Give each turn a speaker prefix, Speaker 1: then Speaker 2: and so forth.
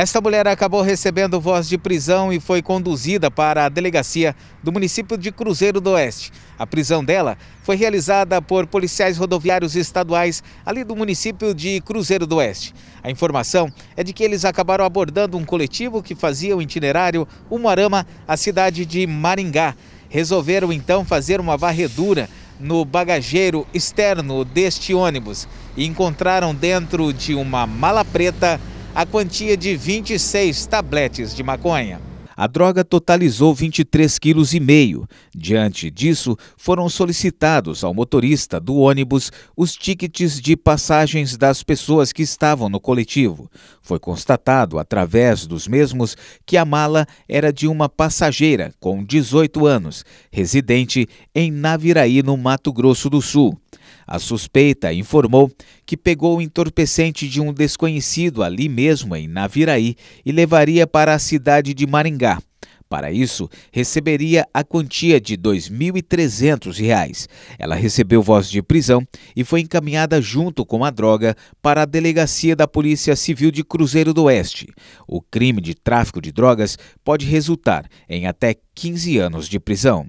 Speaker 1: Esta mulher acabou recebendo voz de prisão e foi conduzida para a delegacia do município de Cruzeiro do Oeste. A prisão dela foi realizada por policiais rodoviários estaduais ali do município de Cruzeiro do Oeste. A informação é de que eles acabaram abordando um coletivo que fazia o itinerário Umuarama à cidade de Maringá. Resolveram então fazer uma varredura no bagageiro externo deste ônibus e encontraram dentro de uma mala preta a quantia de 26 tabletes de maconha. A droga totalizou 23,5 quilos. Diante disso, foram solicitados ao motorista do ônibus os tickets de passagens das pessoas que estavam no coletivo. Foi constatado, através dos mesmos, que a mala era de uma passageira com 18 anos, residente em Naviraí, no Mato Grosso do Sul. A suspeita informou que pegou o entorpecente de um desconhecido ali mesmo em Naviraí e levaria para a cidade de Maringá. Para isso, receberia a quantia de R$ 2.300. Ela recebeu voz de prisão e foi encaminhada junto com a droga para a delegacia da Polícia Civil de Cruzeiro do Oeste. O crime de tráfico de drogas pode resultar em até 15 anos de prisão.